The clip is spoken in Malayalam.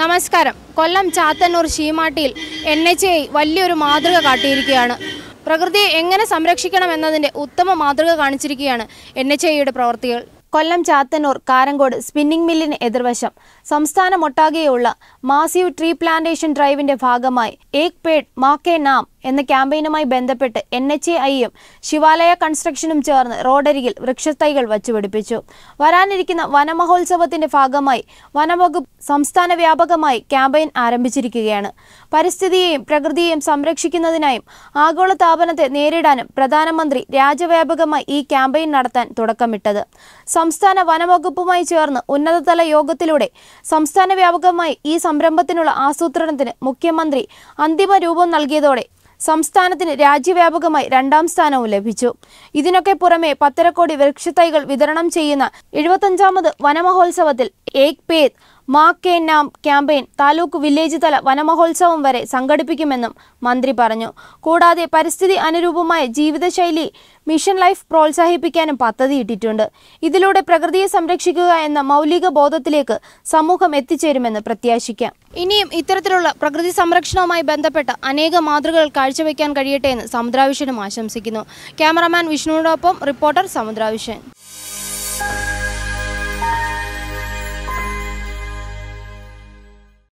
നമസ്കാരം കൊല്ലം ചാത്തന്നൂർ ശീമാട്ടിയിൽ എൻ എച്ച് ഐ വലിയൊരു മാതൃക കാട്ടിയിരിക്കുകയാണ് പ്രകൃതിയെ എങ്ങനെ സംരക്ഷിക്കണം എന്നതിൻ്റെ ഉത്തമ മാതൃക കാണിച്ചിരിക്കുകയാണ് എൻ എച്ച് ഐയുടെ പ്രവർത്തികൾ കൊല്ലം ചാത്തന്നൂർ കാരങ്കോട് സ്പിന്നിംഗ് മില്ലിന് എതിർവശം സംസ്ഥാനമൊട്ടാകെയുള്ള മാസീവ് ട്രീ പ്ലാന്റേഷൻ ഡ്രൈവിന്റെ ഭാഗമായി ഏക് പേഡ് മാക്കേ നാം എന്ന ക്യാമ്പയിനുമായി ബന്ധപ്പെട്ട് എൻ എച്ച് എ ഐയും ശിവാലയ കൺസ്ട്രക്ഷനും ചേർന്ന് റോഡരികിൽ വൃക്ഷത്തൈകൾ വച്ചുപിടിപ്പിച്ചു വരാനിരിക്കുന്ന വനമഹോത്സവത്തിന്റെ ഭാഗമായി വനംവകുപ്പ് സംസ്ഥാന വ്യാപകമായി ക്യാമ്പയിൻ ആരംഭിച്ചിരിക്കുകയാണ് പരിസ്ഥിതിയെയും പ്രകൃതിയെയും സംരക്ഷിക്കുന്നതിനായും ആഗോളതാപനത്തെ നേരിടാനും പ്രധാനമന്ത്രി രാജ്യവ്യാപകമായി ഈ ക്യാമ്പയിൻ നടത്താൻ തുടക്കമിട്ടത് സംസ്ഥാന വനംവകുപ്പുമായി ചേർന്ന് ഉന്നതതല യോഗത്തിലൂടെ സംസ്ഥാന വ്യാപകമായി ഈ സംരംഭത്തിനുള്ള ആസൂത്രണത്തിന് മുഖ്യമന്ത്രി അന്തിമ രൂപം നൽകിയതോടെ സംസ്ഥാനത്തിന് രാജ്യവ്യാപകമായി രണ്ടാം സ്ഥാനവും ലഭിച്ചു ഇതിനൊക്കെ പുറമെ പത്തരക്കോടി വൃക്ഷത്തൈകൾ വിതരണം ചെയ്യുന്ന എഴുപത്തഞ്ചാമത് വനമഹോത്സവത്തിൽ ഏക് പേത് മാക്കേ നാം ക്യാമ്പയിൻ താലൂക്ക് വില്ലേജ് തല വനമഹോത്സവം വരെ സംഘടിപ്പിക്കുമെന്നും മന്ത്രി പറഞ്ഞു കൂടാതെ പരിസ്ഥിതി അനുരൂപമായ ജീവിതശൈലി മിഷൻ ലൈഫ് പ്രോത്സാഹിപ്പിക്കാനും പദ്ധതിയിട്ടിട്ടുണ്ട് ഇതിലൂടെ പ്രകൃതിയെ സംരക്ഷിക്കുക എന്ന മൗലിക ബോധത്തിലേക്ക് സമൂഹം എത്തിച്ചേരുമെന്ന് പ്രത്യാശിക്കാം ഇനിയും ഇത്തരത്തിലുള്ള പ്രകൃതി സംരക്ഷണവുമായി ബന്ധപ്പെട്ട അനേക മാതൃകകൾ കാഴ്ചവെക്കാൻ കഴിയട്ടെ എന്ന് സമുദ്രാവിഷനും ആശംസിക്കുന്നു ക്യാമറാമാൻ വിഷ്ണുവിനോടൊപ്പം റിപ്പോർട്ടർ സമുദ്രാവിഷൻ